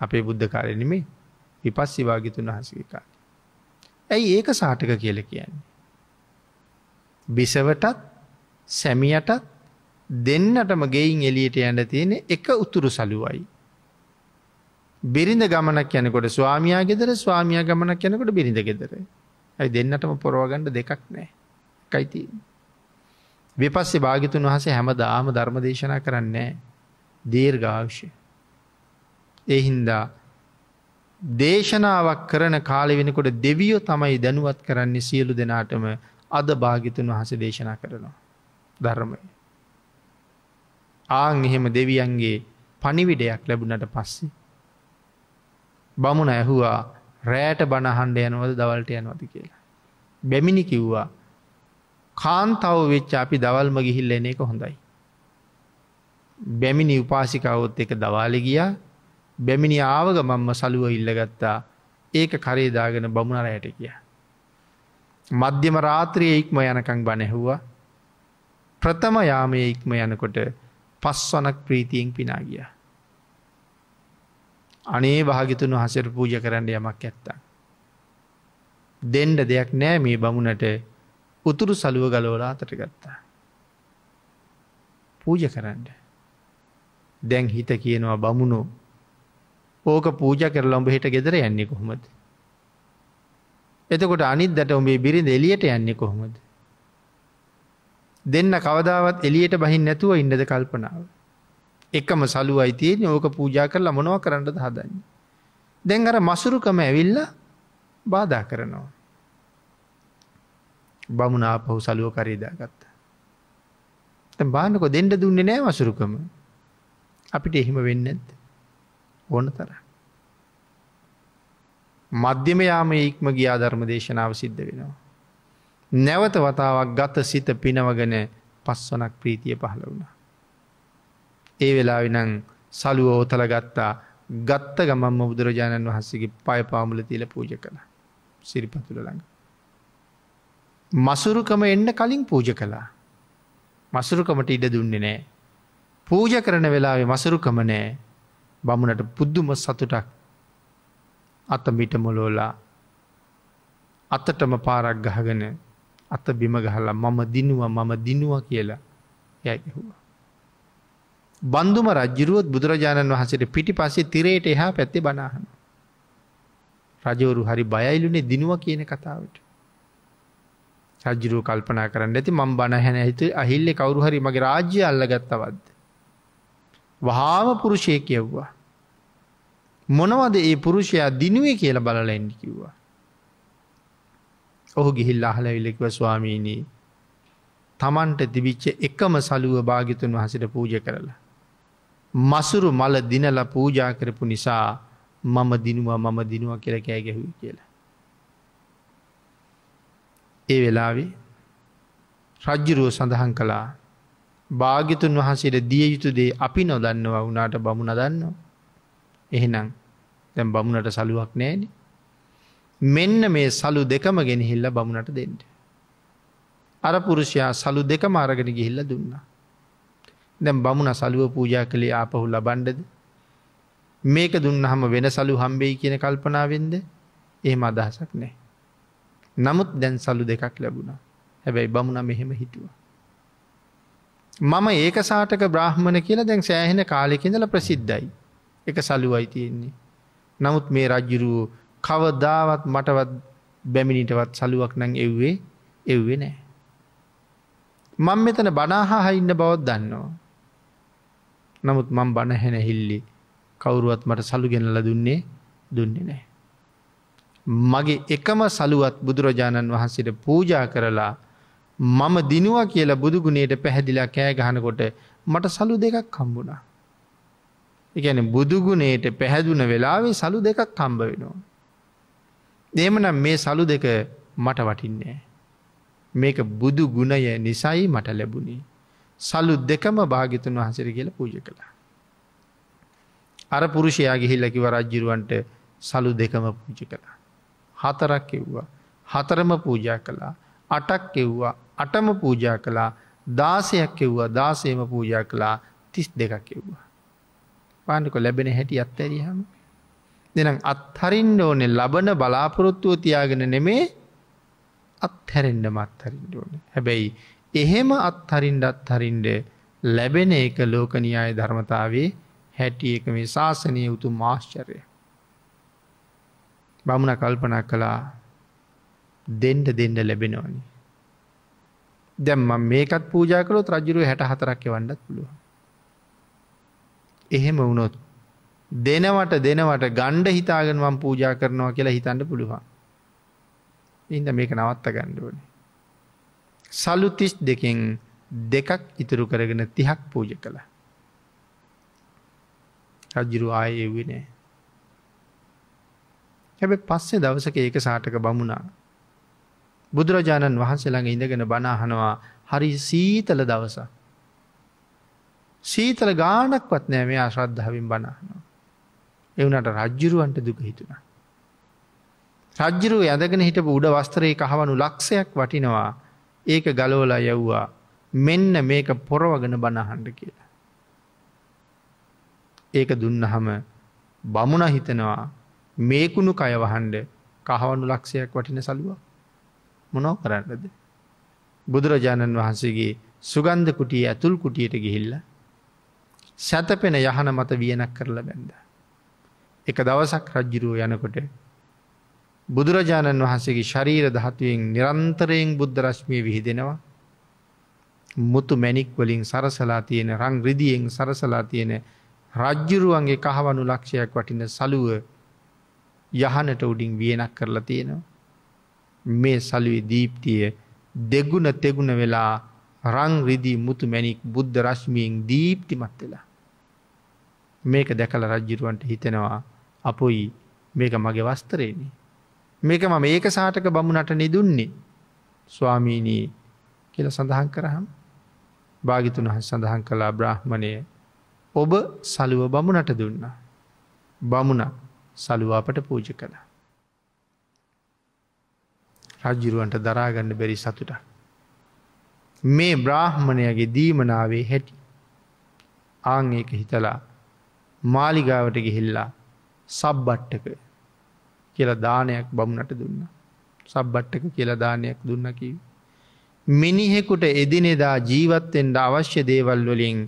අපේ බුද්ධ කාලනෙමේ විපස්සි වාගිතුන් වහසගේ කාල. ඇයි ඒක සාටක කියල කියන්නේ. බිසවටත් සැමියටත් දෙන්නටම ගෙයින් එලියට යන්න තියෙන එක උතුරු සලුවයි. බිරිඳ ගමනක් යනකොට ස්වාමයා ගෙදර ස්වාමිය ගමනක් යනකොට බිරිඳ ගෙදර. ඇයි දෙන්නටම පොරවගණ්ඩ දෙකක් නෑ. කයිති. විපස්සේ භාගිතුන් වහසේ හැම දාම ධර්ම දේශනා කරන්නේ දේර් ගාවශ්‍ය. එහින්දා දේශනාවක් කරන කාලෙ වෙනකොට දෙවියෝ තමයි දැනුවත් කරන්නේ සියලු දෙනාටම අද භාගිතුන් වහස දේශනා කරනවා. ධර්මය. ආං එහෙම දෙවියන්ගේ පනිවිඩයක් ලැබුණට පස්සේ බමුණ ඇහුවා රෑට බණහන්ඩ යනවද දවල්ට යනවද කියලා. බැමිණි කිව්වා කාන්තාව වෙච්ච අපි දවල්ම ගිහිල්ල එන එක හොඳයි. බැමිණි උපාසිකවොත් එක දවාලෙ ගියා බැමිණි ආවග මංම සලුව ඉල්ලගත්තා ඒක කරේදාගෙන බමුණරයට කිය. මධ්‍යම රාත්‍රිය ඉක්ම යනකං බණැහුවා ප්‍රථම යාමය ඉක්ම යනකොට පස්වනක් ප්‍රීතියෙන් පිනා ගියා. අනේ භාගිතුන් වහසර පූජ කරන්න යමක් ඇත්තා. දෙන්ඩ දෙයක් නෑ මේ බමුණට උතුරු සලුව ගලෝලා අතට ගත්තා. පූජ කරන්න. දැන් හිත කියනවා බමුණු ඕක පූජ කරලා උඹ හිට ගෙදර යන්නේ කොහොමද. එතකොට අනිද්දට උඹේ බිරිඳ එලියට යන්නේ කොහොමද. දෙන්න කවදාවත් එලියට බහින් නැතුව ඉන්නද කල්පනාව. එකම සලු අයිතියෙන් ඕක පූජා කරලා මොනව කරන්නද හදන්න. දැන් අර මසුරුකම ඇවිල්ල බාධා කරනවා. බමුණාපහු සලුව කරේදා ගත්ත. බානකො දෙන්ඩ දුන්නේ නෑ මසුරුකම අපිට එහෙම වෙන්න ඇද ඕන තර. මධ්‍යම යාම ඉක්ම ගියා ධර්ම දේශනාව සිද්ධ වෙනවා. නැවත වතාවක් ගත සිත පිනවගෙන පස්වනක් ප්‍රීතිය පහළ වුණා. ඒ වෙලාවෙ නං සලුව ඕතල ගත්තා ගත්ත ගමම්ම බුදුරජාණන් වහන්සේගේ පය පාමුල තියල පූජ කළ සිරිපතුළ ළඟ. මසුරුකම එන්න කලින් පූජ කළා. මසුරුකමට ඉඩ දුන්නේ නෑ. පූජ කරන වෙලාවේ මසුරුකම නෑ බමුණට පුද්දුම සතුටක් අත මිට මොලෝලා අතටම පාරක් ගහගෙන අත බිම ගහලා මම දිනුව මම දිනුව කියලා යැ ඇහුවා. බන්දුම රජ්ජිරුවත් බුදුරජාණන් වහන්සට පිටි පස්සේ තිරයට එහා පැත්තේ බනාහන. රජවරු හරි බයයිලුනේ දිනුව කියන කතාවට. රජරුව කල්පනා කරන්න ඇති මම් බණහැන හිත අහිල්ලෙ කවරු හරි මගේ රාජ්‍ය අල්ලගත්තවද. වහාම පුරුෂය කියව්වා. මොනවද ඒ පුරුෂයා දිනුවේ කියලා බලලෙන්ඩි කිව්වා. ඔහු ගිහිල් අහල විලෙක්ව ස්වාමීනී තමන්ට තිබිච්ච එකම සලුව භාගිතුන් වහසට පූජ කරලා. මසුරු මල දිනල පූජා කරපු නිසා මම දිනුවා මම දිනුව කියල කෑ ගැහු කියලා. ඒ වෙලාවේ රජ්ජුරුව සඳහන් කළා භාගිතුන් වහන්සේට දිය යුතු දේ අපි නොදන්නවා වුනාට බමුණ දන්නවා. එහෙනම් දැම් බමුණට සලුවක් නෑන. මෙන්න මේ සලු දෙකම ගෙනහිල්ල බමුණට දෙෙන්ට. අරපුරුෂයා සලු දෙක මාරගෙන ගිහිල්ල දුන්නා. දැම් බමුණ සලුව පූජා කළේ ආපහු ලබන්ඩද මේක දුන්න හම වෙන සලු හම්බෙයි කියන කල්පනාවෙන්ද ඒම අදහසක් නෑ. නමුත් දැන් සලු දෙකක් ලැබුණා හැබැයි බමුණ මෙහෙම හිටුව. මම ඒක සාටක බ්‍රහ්මණ කියලා දැන් සෑහෙන කාලෙකිඳල ප්‍රසිද්ධයි එක සලුවයි තියෙන්නේ. නමුත් මේ රජ්ජුරුවෝ කවදාවත් මටවත් බැමිණිටවත් සලුවක් නං එව්වේ එව්වේ නෑ. මං මෙතන බනාහා හයින්න බවත් දන්නවා. නමුත් මං බණහැන හිල්ලි කවුරුවත් මට සලු ගෙනල දුන්නේ දුන්නේ නෑ. මගේ එකම සලුවත් බුදුරජාණන් වහන්සේට පූජා කරලා මම දිනුවා කියලා බුදුගුණයට පැහැදිලා කෑ ගහනකොට මට සලු දෙකක් කම්බුණා. එකන බුදුගුණයට පැහැදුන වෙලාවේ සලු දෙකක් කම්බ වෙනවා. දේමනම් මේ සලු දෙක මට වටින්නේ. මේක බුදු ගුණය නිසයි මට ලැබුණේ. සලුත් දෙකම භාගිතන් වහසර කියල පූජ කළා. අර පුරුෂයා ගිහිල්ලකිව රජ්ජිරුවන්ට සලු දෙකම පූජ කළා. හතරක් එව්වා හතරම පූජා කළා අටක් එව්වා අටම පූජා කළා දාසයක් එව්වා දාසේම පූජා කළා තිස් දෙකක් එව්වා. පාණඩකො ලැබෙන හැටි අත්තැරහම දෙනම් අත්හරින්න ඕනේ ලබන බලාපොරොත්තුව තියාගෙන නෙමේ අත්හැරෙන්ඩ මත්හරින්න ඕන හැබැයි එහෙම අත්හරින්ඩත් හරින්ඩ ලැබෙන එක ලෝකනියාය ධර්මතාවේ හැටි එක මේ ශාසනය උතු මාශ්චරය. බමුණ කල්පන කළා දෙන්ඩ දෙන්න ලැබෙනවනි. දැම්ම මේකත් පූජාකරොත් රජුරු හැට හතරක්ක වඩත් පුළුව. එහෙම වුණොත් දෙනවට දෙනවට ගණ්ඩ හිතාගෙන් වම් පූජා කරනවා කියලා හිතන්න පුළුවන්. ඉන්ද මේක නවත්ත ගණ්ඩුවන. සලුතිස් දෙකෙන් දෙකක් ඉතුරු කරගෙන තිහක් පූජ කළ. රජ්ජුරු ආය එවිනෑ. හැබ පස්සේ දවසක ඒක සාටක බමුණා. බුදුරජාණන් වහන්සේළඟ ඉඳගෙන බනාහනවා හරි සීතල දවස. සීතල ගානක්වත් නෑ මේ අශ්‍රද්ධාවින් බනාහනවා. එවනට රජ්ජුරුවන්ට දුක හිතුණා. රජ්ජුරුව ඇදගෙන හිට උඩ වස්තරයේ කහවනු ලක්ෂයක් වටිනවා ඒක ගලෝලා යව්වා මෙන්න මේක පොරවගෙන බණහන්ඩ කියලා. ඒක දුන්නහම බමුණ හිතනවා මේකුණු කයවහන්ඩ කහවනු ලක්ෂයක් වටින සලුවක් මොනෝ කරන්නද. බුදුරජාණන් වහන්සේගේ සුගන්ධ කුටිය ඇතුල් කුටියට ගිහිල්ල සැතපෙන යහන මත වියනක් කරලා බැන්ද. එක දවසක් රජ්ජිරුව යනකොට බුදුරජාණන් වහන්සේගේ ශරීර දහතුවෙන් නිරන්තරයෙන් බුද්ධරශ්මය විහිදෙනවා. මුතු මැනික් වලින් සරසලා තියෙන රං රිදියෙන් සරසලා තියෙන රජ්ජුරුවන්ගේ කහවනු ලක්ෂයක් වටින සලුව යහනට උඩින් වියනක් කරලා තියෙනවා. මේ සලුවේ දීප්තිය දෙගුණ තෙගුණ වෙලා රං රිදිී මුතු මැනික් බුද්ධ රශ්මියෙන් දීප්තිමත් වෙලා. මේක දැකල රජ්ජිරුවන්ට හිතෙනවා අපොයි මේක මගේ වස්තරේනේ. මේක මම ඒක සාටක බමුණට නිදුන්නේ ස්වාමීනී කියල සඳහන් කරහම් භාගිතුන් හස් සඳහන් කලා බ්‍රහ්මණය ඔබ සලුව බමුණට දුන්නා. බමුණ සලුවාපට පූජ කළ. රජ්ජිරුවන්ට දරාගන්න බැරි සතුට. මේ බ්‍රාහ්මණයගේ දීමනාවේ හැටි ආංඒක හිතලා මාලිගාවට ගිහිල්ලා සබ්බට්ටක කියලා දානයක් බමුණට දුන්න. සබ්බට්ටක කියලා දානයක් දුන්නකි. මිනිහෙකුට එදිනෙදා ජීවත්තෙන්ට අවශ්‍ය දේවල් වලින්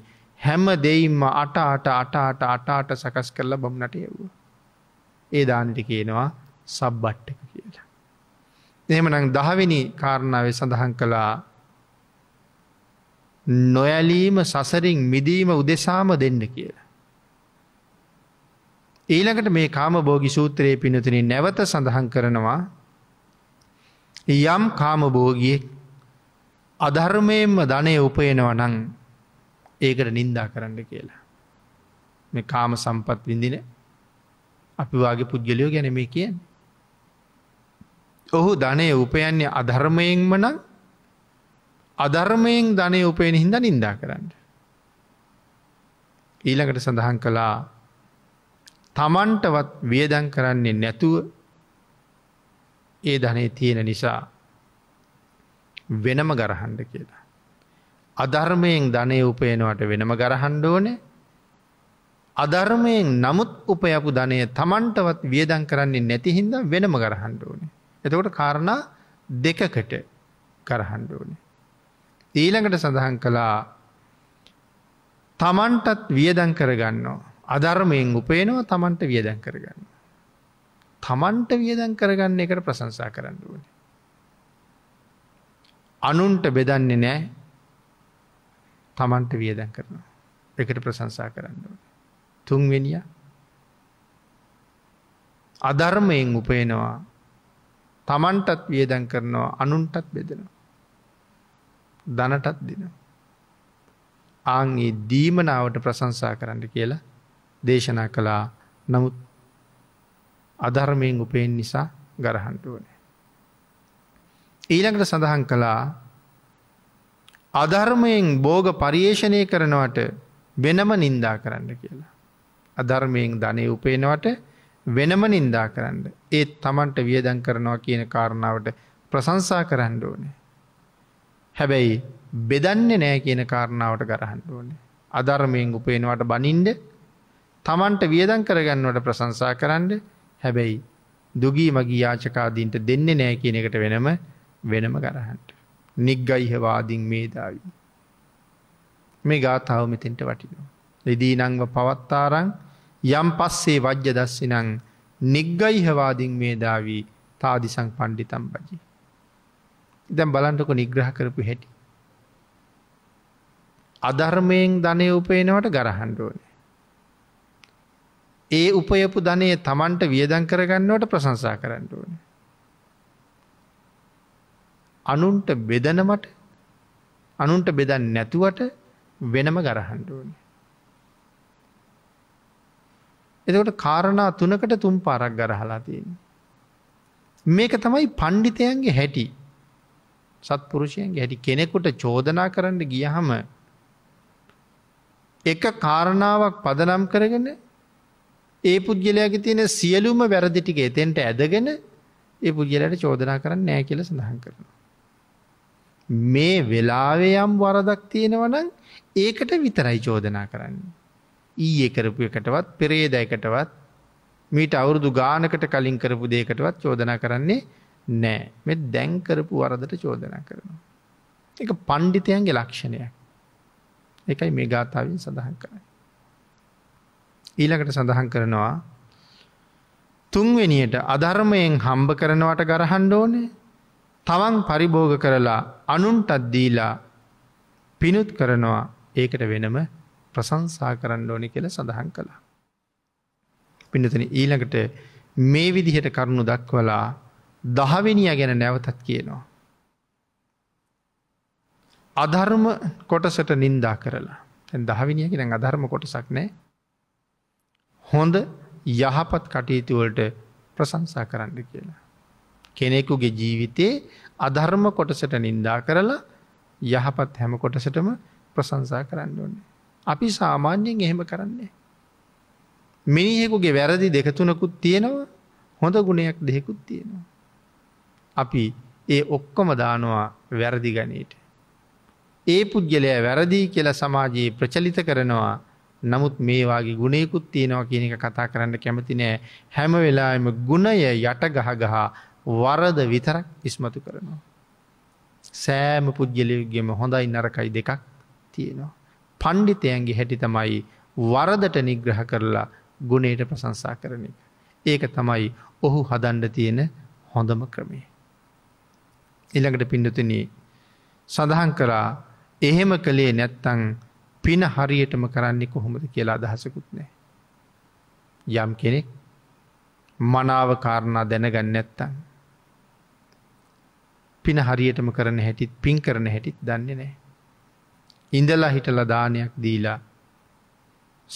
හැම දෙයින්ම අටාට අටාට අටාට සකස් කරලා බමුණට යව්වා. ඒ දානට කියනවා සබ්බට්ටක කියලා. එහමනං දහවිනි කාරණාව සඳහන් කළා නොයලීම සසරින් මිදීම උදෙසාම දෙන්න කියලා. ඊළඟට මේ කාම බෝගි සූත්‍රයේ පිනතින නැවත සඳහන් කරනවා යම් කාම බෝගියෙක් අධර්මයෙන්ම ධනය උපයනව නං ඒකට නින්දා කරන්න කියලා. මේ කාම සම්පත් විඳින අපි වගේ පුද්ගලයෝ ගැන මේ කියෙන්. ඔහු ධනය උපයන්නේ අධර්මයෙන්ම නම් අධර්මයෙන් ධනය උපයන හිද නින්දා කරන්න. ඊළඟට සඳහන් කලා තමන්ටවත් වියදන් කරන්නේ නැතුව ඒ ධනේ තියෙන නිසා වෙනම ගරහන්ඩ කියලා. අධර්මයෙන් ධනය උපයනවට වෙනම ගරහන්ඩ ඕනේ අධර්මයෙන් නමුත් උපයපු ධනය තමන්ටවත් වියදන් කරන්නේ නැතිහින්ද වෙනම කරහන්ඩ ඕනේ. එතකොට කාරණා දෙකකට කරහන්ඩ ඕනේ. ඊළඟට සඳහන් කළා තමන්ටත් වියදන් කරගන්නවා. අධර්මයෙන් උපේනවා තමන්ට වියදැන් කරගන්න. තමන්ට වියදැන් කරගන්න එකට ප්‍රසංසා කරන්න ඕන. අනුන්ට බෙදන්නේ නෑ තමන්ට වියදැන් කරනවා. එකට ප්‍රසංසා කරන්න ඕන. තුන්වෙනිය අධර්මයෙන් උපේනවා තමන්ටත් වියදැන් කරනවා අනුන්ටත් බෙදෙනවා. දනටත් දෙනවා. ආංගේ දීමනාවට ප්‍රසංසා කරන්න කියලා දේශනා කළා නමුත් අධර්මයෙන් උපයෙන් නිසා ගරහන්ටුවනෑ. ඊළඟට සඳහන් කළා අධර්මයෙන් බෝග පරියේෂණය කරනවට වෙනම නින්දා කරන්න කියලා. අධර්මයෙන් ධනය උපේනවට වෙනම නින්දා කරන්න. ඒත් තමන්ට වියදන් කරනවා කියන කාරණාවට ප්‍රසංසා කරන්න ඕනේ. හැබැයි බෙදන්නේ නෑ කියන කාරණාවට ගරහන්න ඕනේ. අධර්මයෙන් උපේනවට බනින්ඩ තමන්ට වියදන් කරගන්නවට ප්‍රශංසා කරන්න හැබැයි දුගී මගේ යාචකාදීන්ට දෙන්නේ නෑ කියන එකට වෙනම වෙනම කරහන්ට. නිග්ගයිහවාදින් මේදාවි. මේ ගාථාව මෙතෙන්ට වටිනවා. ලෙදී නංව පවත්තාරං යම් පස්සේ වජ්‍ය දස්සිනං නිග්ගයිහවාදින් මේදාවී තාදිසං පණ්ඩිතම් බජි. දැම් බලන්ටක නිග්‍රහ කරපු හැටි. අධර්මයෙන් ධනය උපයනවට ගරහන්ඩුවන. ඒ උපයපු ධනය තමන්ට වියදං කරගන්නවට ප්‍රශංසා කරන්න ඕන. අනුන්ට බෙදනමට අනුන්ට බෙදන් නැතුවට වෙනම ගරහන්ඩ ඕන. එතකොට කාරණා තුනකට තුම් පාරක් ගරහලා තියෙන. මේක තමයි පණ්ඩිතයන්ගේ හැටි සත්පුරුෂයන්ගේ හැටි කෙනෙකුට චෝදනා කරන්න ගියහම එක කාරණාවක් පදනම් කරගෙන ඒ පුද්ගලයාගේ තියෙන සියලුම වැරදි ටික එතෙන්ට ඇදගෙන ඒ පුද්ගලයාට චෝදනා කරන්න නෑ කියලා සඳහන් කරනවා. මේ වෙලාවේ යම් වරදක් තියෙනවා නම් ඒකට විතරයි චෝදනා කරන්නේ. ඊයේ කරපු එකටවත් පෙරේද එකටවත් මීට අවුරුදු ගානකට කලින් කරපු දෙයකටවත් චෝදනා කරන්නේ නෑ. මේ දැන් කරපු වරදට චෝදනා කරනවා. ඒක පණ්ඩිතයන්ගේ ලක්ෂණයක්. ඒකයි මේ ගාථාවෙන් සඳහන් කරන්නේ. ඊළඟට සඳහන් කරනවා තුන්වෙනියට අධර්මයෙන් හම්බ කරනවට ගරහන්න ඕනේ තවන් පරිභෝග කරලා අනුන්ටත් දීලා පිනුත් කරනවා ඒකට වෙනම ප්‍රසංසා කරන්න ඕනි කියල සඳහන් කළා. පිනතන ඊළඟට මේ විදිහට කරුණු දක්වලා දහවෙනිය ගැන නැවතත් කියනවා. අධර්ම කොටසට නින්දා කරලා. දහවිනිිය කියෙන අධර්ම කොටසක් නෑ හොඳ යහපත් කටයුතුවලට ප්‍රසංසා කරන්න කියලා. කෙනෙකුගේ ජීවිතයේ අධර්ම කොටසට නින්දා කරලා යහපත් හැම කොටසටම ප්‍රසංසා කරන්න ඕන්න. අපි සාමාන්‍යයෙන් එහෙම කරන්නේ. මිනිහෙකුගේ වැරදි දෙකතුනකුත් තියෙනවා හොඳ ගුණයක් දෙහෙකුත් තියෙනවා. අපි ඒ ඔක්කොම දානවා වැරදි ගනීට. ඒ පුද්ගලය වැරදිී කියලා සමාජයේ ප්‍රචලිත කරනවා නමුත් මේ වාගේ ගුණයකුත් තියෙනවා කියන එක කතා කරන්න කැමති නෑ හැම වෙලාවෙම ගුණය යට ගහ ගහ වරද විතරක් ඉස්මතු කරනවා. සෑම පුද්ගලයගෙම හොඳයි නරකයි දෙකක් තියෙනවා. පණ්ඩිතයන්ගේ හැටි තමයි වරදට නිග්‍රහ කරලා ගුණයට ප්‍රසංසා කරන එක. ඒක තමයි ඔහු හදන්ඩ තියෙන හොඳම ක්‍රමේ. ඉළඟට පිඩතුන සඳහන් කරා එහෙම කළේ නැත්තං පින හරියටම කරන්නේ කොහොමද කියලා අදහසකුත් නෑ. යම් කෙනෙක් මනාව කාරණා දැනගන්න නැත්තන්. පින හරියටම කරන හැටිත් පින් කරන හැටිත් දන්නේ නෑ. ඉඳලා හිටල දානයක් දීලා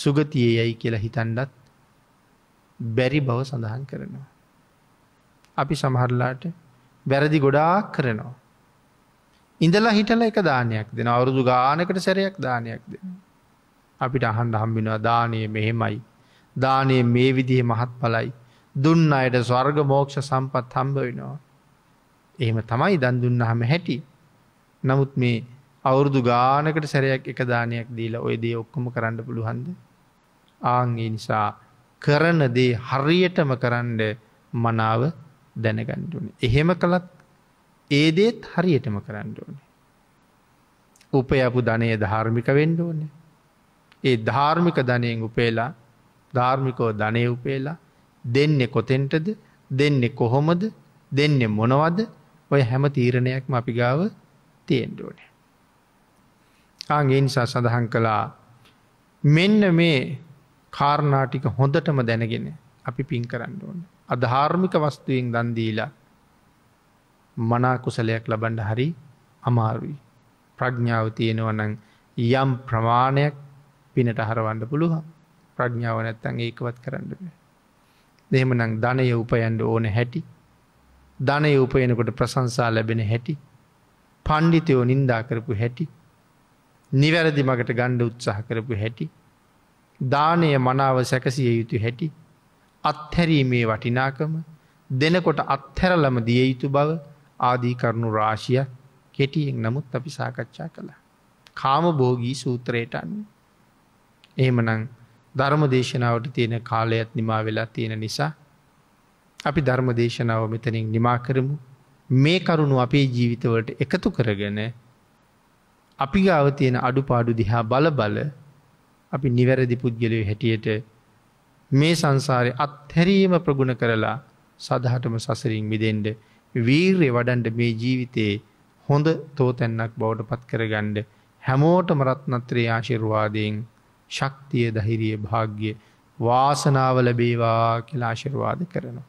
සුගතියේ යැයි කියලා හිතන්ඩත් බැරි බව සඳහන් කරනවා. අපි සමහරලාට වැරදි ගොඩාක් කරනවා. ඉඳලා හිටල එක දානයක් දෙන අවුරුදු ගානකට සැරයක් දානයක් දෙන. අපිට අහන්ඩ හම්බිෙනවා දානය මෙහෙමයි. දානය මේ විදිහ මහත් පලයි. දුන්න අයට ස්වර්ග මෝක්ෂ සම්පත් හම්බ වෙනවා. එහෙම තමයි දන් දුන්න හම හැටි. නමුත් මේ අවුරුදු ගානකට සැරයක් එක දානයක් දීලා ඔය දේ ඔක්කොම කරන්න පුළුහන්ද. ආංගේ නිසා කරන දේ හරියටම කරන්න මනාව දැනගණ්ඩුන. එහෙම කළත් ඒදේත් හරියටම කරන්න ඕන. උපයපු ධනය ධාර්මික වෙන්ඩ ඕන. ඒ ධාර්මික ධනයෙන් උපේලා ධාර්මිකෝ ධනය උපේලා දෙන්නේ කොතෙන්ටද දෙන්නේ කොහොමද දෙන්නේ මොනවද ඔය හැම තීරණයක්ම අපි ගාව තියෙන්ඩෝන. ආගේ නිසා සඳහන් කළා මෙන්න මේ කාරණාටික හොඳටම දැනගෙන අපි පින් කරන්න ඕන. අධාර්මික වස්තුවෙන් දන්දීලා මනාකුසලයක් ලබන්ඩ හරි අමාරුයි. ප්‍රඥාව තියෙනවනං යම් ප්‍රමාණයක් පිනට හරවන්න පුළුව ප්‍රඥාව නැත්තන් ඒකවත් කරන්නට. දෙහෙමනං ධනය උපයන්ඩ ඕන හැටි. ධනය උපයනකොට ප්‍රසංසා ලැබෙන හැටි. පණ්ඩිතයෝ නින්දා කරපු හැටි. නිවැරදි මකට ගණ්ඩ උත්සාහ කරපු හැටි. දානය මනාව සැකසිය යුතු හැටි. අත්හැරීමේ වටිනාකම දෙනකොට අත්හැරලම දිය යුතු බව ආදී කරුණු රාශිය කෙටියෙන් නමුත් අපි සාකච්ඡා කළා. කාම බෝගී සූත්‍රයට අන්න. එහෙමනං ධර්ම දේශනාවට තියෙන කාලයත් නිමා වෙලා තියෙන නිසා අපි ධර්ම දේශනාව මෙතනින් නිමා කරමු මේ කරුණු අපේ ජීවිතවලට එකතු කරගෙන අපි ගාව තියෙන අඩුපාඩු දිහා බල බල අපි නිවැරදි පුද්ගලය හැටියට මේ සංසාරය අත්හැරීම ප්‍රගුණ කරලා සදහටම සසරින් මිදෙන්ට වීර්ය වඩන්ඩ මේ ජීවිතයේ හොඳ තෝතැන්නක් බවට පත් කරගණ්ඩ හැමෝටම රත්නත්‍රේ ආශිර්වාදයෙන් ශක්තිය දහිරිය භාග්‍ය වාසනාව ලැබේවා කියලා ආශිර්වාද කරනවා.